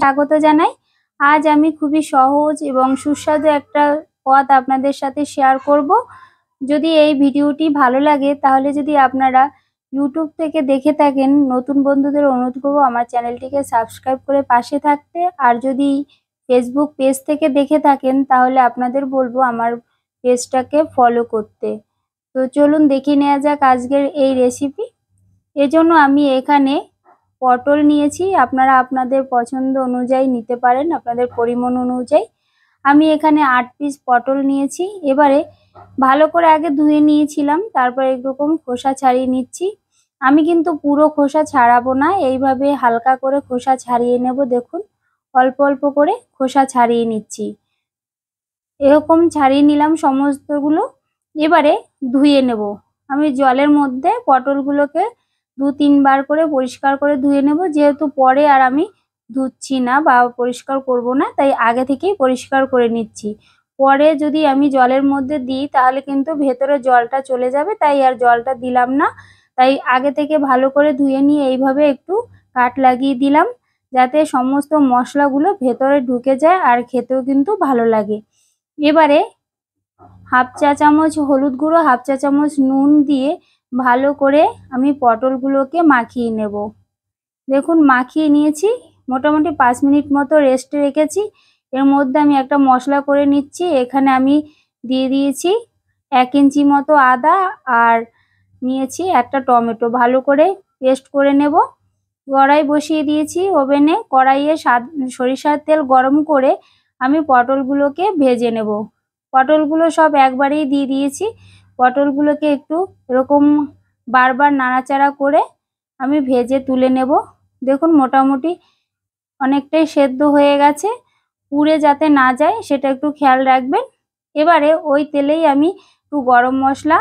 স্বাগত জানাই আজ আমি খুবই সহজ এবং সুস্বাদু একটা পদ আপনাদের সাথে শেয়ার করব যদি এই ভিডিওটি ভালো লাগে তাহলে যদি আপনারা ইউটিউব থেকে দেখে থাকেন নতুন বন্ধুদের অনুরোধ করব আমার চ্যানেলটিকে সাবস্ক্রাইব করে পাশে থাকতে আর যদি ফেসবুক পেজ থেকে দেখে থাকেন তাহলে আপনাদের বলবো আমার পেজটাকে ফলো করতে তো চলুন দেখে নেওয়া যাক আজকের এই রেসিপি এজন্য আমি এখানে পটল নিয়েছি আপনারা আপনাদের পছন্দ অনুযায়ী নিতে পারেন আপনাদের পরিমাণ অনুযায়ী আমি এখানে আট পিস পটল নিয়েছি এবারে ভালো করে আগে ধুয়ে নিয়েছিলাম তারপর এরকম খোসা ছাড়িয়ে নিচ্ছি আমি কিন্তু পুরো খোসা ছাড়াবো না এইভাবে হালকা করে খোসা ছাড়িয়ে নেব দেখুন অল্প অল্প করে খোসা ছাড়িয়ে নিচ্ছি এরকম ছাড়িয়ে নিলাম সমস্তগুলো এবারে ধুয়ে নেব আমি জলের মধ্যে পটলগুলোকে দু তিনবার করে পরিষ্কার করে ধুয়ে নেব যেহেতু পরে আর আমি ধুচ্ছি না বা পরিষ্কার করব না তাই আগে থেকেই পরিষ্কার করে নিচ্ছি পরে যদি আমি জলের মধ্যে দিই তাহলে কিন্তু ভেতরে জলটা চলে যাবে তাই আর জলটা দিলাম না তাই আগে থেকে ভালো করে ধুয়ে নিয়ে এইভাবে একটু কাট লাগিয়ে দিলাম যাতে সমস্ত মশলাগুলো ভেতরে ঢুকে যায় আর খেতেও কিন্তু ভালো লাগে এবারে হাফ চা চামচ হলুদ গুঁড়ো হাফ চা চামচ নুন দিয়ে ভালো করে আমি পটলগুলোকে মাখিয়ে নেব দেখুন মাখিয়ে নিয়েছি মোটামুটি পাঁচ মিনিট মতো রেস্টে রেখেছি এর মধ্যে আমি একটা মশলা করে নিচ্ছি এখানে আমি দিয়ে দিয়েছি এক ইঞ্চি মতো আদা আর নিয়েছি একটা টমেটো ভালো করে পেস্ট করে নেব গড়াই বসিয়ে দিয়েছি ওভেনে কড়াইয়ে সরিষার তেল গরম করে আমি পটলগুলোকে ভেজে নেব পটলগুলো সব একবারেই দিয়ে দিয়েছি পটলগুলোকে একটু এরকম বারবার নাড়াচাড়া করে আমি ভেজে তুলে নেব দেখুন মোটামুটি অনেকটাই সেদ্ধ হয়ে গেছে পুড়ে যাতে না যায় সেটা একটু খেয়াল রাখবেন এবারে ওই তেলেই আমি একটু গরম মশলা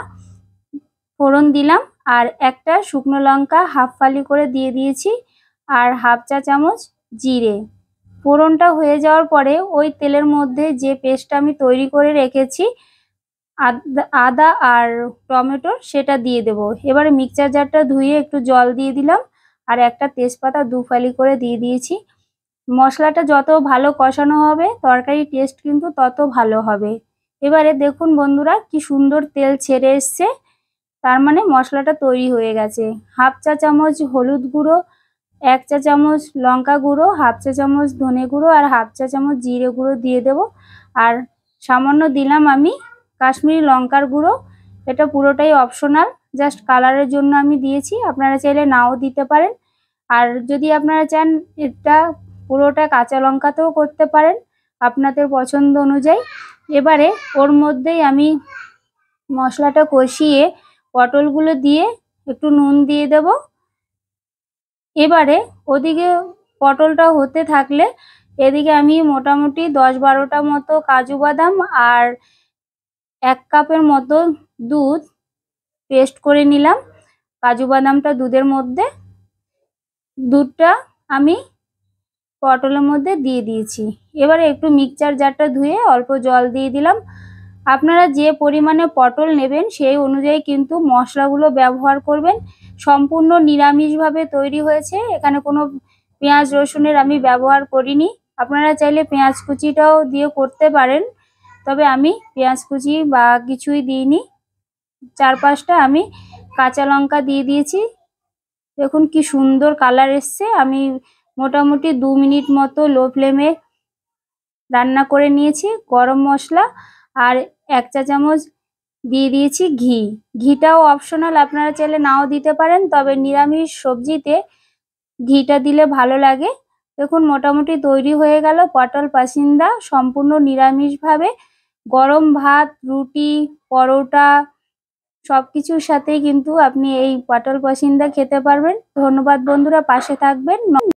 ফোড়ন দিলাম আর একটা শুকনো লঙ্কা হাফ ফালি করে দিয়ে দিয়েছি আর হাফ চা চামচ জিরে ফোড়নটা হয়ে যাওয়ার পরে ওই তেলের মধ্যে যে পেস্টটা আমি তৈরি করে রেখেছি আদা আর টমেটো সেটা দিয়ে দেব এবারে মিক্সচার জারটা ধুয়ে একটু জল দিয়ে দিলাম আর একটা তেজপাতা দু ফালি করে দিয়ে দিয়েছি মশলাটা যত ভালো কষানো হবে তরকারি টেস্ট কিন্তু তত ভালো হবে এবারে দেখুন বন্ধুরা কি সুন্দর তেল ছেড়ে এসছে তার মানে মশলাটা তৈরি হয়ে গেছে হাফ চা চামচ হলুদ গুঁড়ো এক চা চামচ লঙ্কা গুঁড়ো হাফ চা চামচ ধনে গুঁড়ো আর হাফ চা চামচ জিরে গুঁড়ো দিয়ে দেব আর সামান্য দিলাম আমি কাশ্মীরি লঙ্কার গুঁড়ো এটা পুরোটাই অপশনাল জাস্ট কালারের জন্য আমি দিয়েছি আপনারা চাইলে নাও দিতে পারেন আর যদি আপনারা চান এটা পুরোটা কাঁচা লঙ্কাতেও করতে পারেন আপনাদের পছন্দ অনুযায়ী এবারে ওর মধ্যেই আমি মশলাটা কষিয়ে পটলগুলো দিয়ে একটু নুন দিয়ে দেব এবারে ওদিকে পটলটা হতে থাকলে এদিকে আমি মোটামুটি দশ বারোটা মতো কাজু বাদাম আর এক কাপের মতো দুধ পেস্ট করে নিলাম কাজু বাদামটা দুধের মধ্যে দুধটা আমি পটলের মধ্যে দিয়ে দিয়েছি এবারে একটু মিক্সচার জারটা ধুয়ে অল্প জল দিয়ে দিলাম আপনারা যে পরিমাণে পটল নেবেন সেই অনুযায়ী কিন্তু মশলাগুলো ব্যবহার করবেন সম্পূর্ণ নিরামিষভাবে তৈরি হয়েছে এখানে কোনো পেঁয়াজ রসুনের আমি ব্যবহার করিনি আপনারা চাইলে পেঁয়াজ কুচিটাও দিয়ে করতে পারেন তবে আমি পেঁয়াজ কুচি বা কিছুই দিইনি চার পাঁচটা আমি কাঁচা লঙ্কা দিয়ে দিয়েছি দেখুন কি সুন্দর কালার এসছে আমি মোটামুটি দু মিনিট মতো লো ফ্লেমে রান্না করে নিয়েছি গরম মশলা আর এক চা চামচ দিয়ে দিয়েছি ঘি ঘিটাও অপশনাল আপনারা চাইলে নাও দিতে পারেন তবে নিরামিষ সবজিতে ঘিটা দিলে ভালো লাগে দেখুন মোটামুটি তৈরি হয়ে গেল পটল পাসিন্দা সম্পূর্ণ নিরামিষভাবে গরম ভাত রুটি পরোটা সব কিছুর সাথেই কিন্তু আপনি এই পটল পাসিন্দা খেতে পারবেন ধন্যবাদ বন্ধুরা পাশে থাকবেন